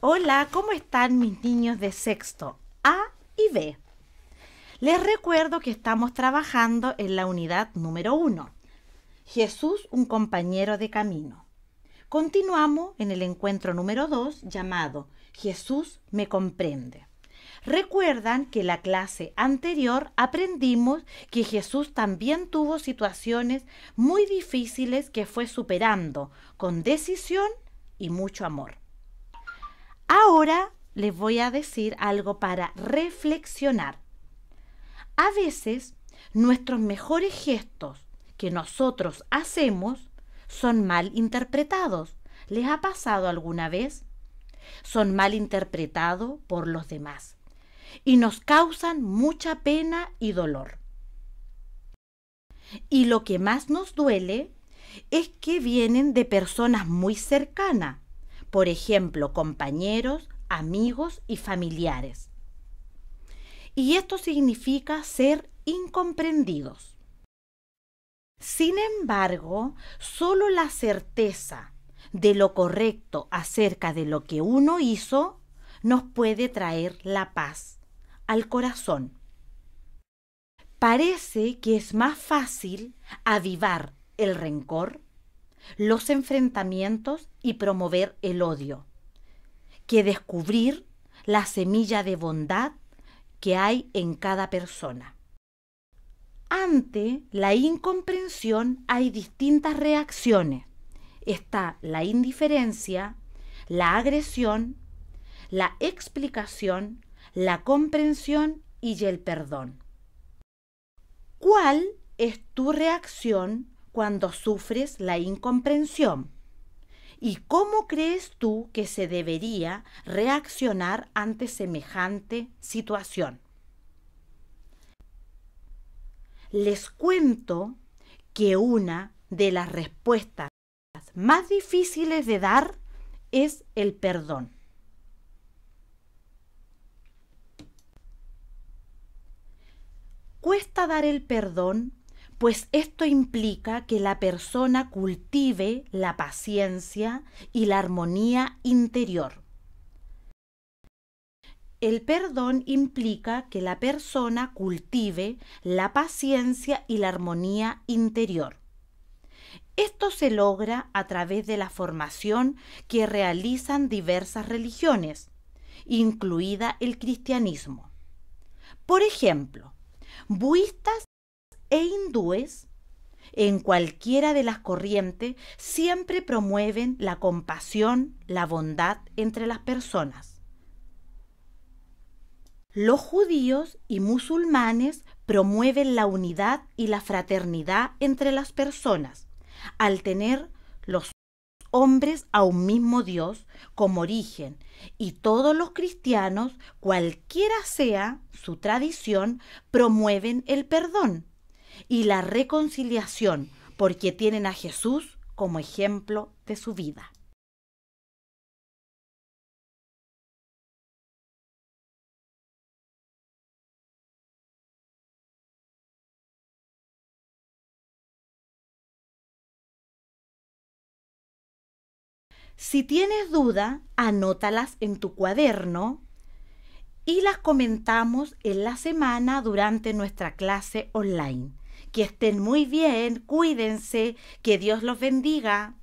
Hola, ¿cómo están mis niños de sexto A y B? Les recuerdo que estamos trabajando en la unidad número 1. Jesús, un compañero de camino. Continuamos en el encuentro número 2 llamado Jesús me comprende. Recuerdan que en la clase anterior aprendimos que Jesús también tuvo situaciones muy difíciles que fue superando con decisión y mucho amor. Ahora les voy a decir algo para reflexionar. A veces nuestros mejores gestos que nosotros hacemos son mal interpretados. ¿Les ha pasado alguna vez? Son mal interpretados por los demás y nos causan mucha pena y dolor. Y lo que más nos duele es que vienen de personas muy cercanas por ejemplo, compañeros, amigos y familiares. Y esto significa ser incomprendidos. Sin embargo, solo la certeza de lo correcto acerca de lo que uno hizo nos puede traer la paz al corazón. Parece que es más fácil avivar el rencor los enfrentamientos y promover el odio, que descubrir la semilla de bondad que hay en cada persona. Ante la incomprensión hay distintas reacciones. Está la indiferencia, la agresión, la explicación, la comprensión y el perdón. ¿Cuál es tu reacción cuando sufres la incomprensión? ¿Y cómo crees tú que se debería reaccionar ante semejante situación? Les cuento que una de las respuestas más difíciles de dar es el perdón. Cuesta dar el perdón pues esto implica que la persona cultive la paciencia y la armonía interior. El perdón implica que la persona cultive la paciencia y la armonía interior. Esto se logra a través de la formación que realizan diversas religiones, incluida el cristianismo. Por ejemplo, buistas e hindúes, en cualquiera de las corrientes, siempre promueven la compasión, la bondad entre las personas. Los judíos y musulmanes promueven la unidad y la fraternidad entre las personas, al tener los hombres a un mismo Dios como origen, y todos los cristianos, cualquiera sea su tradición, promueven el perdón, y la reconciliación, porque tienen a Jesús como ejemplo de su vida. Si tienes duda, anótalas en tu cuaderno y las comentamos en la semana durante nuestra clase online. Que estén muy bien, cuídense, que Dios los bendiga.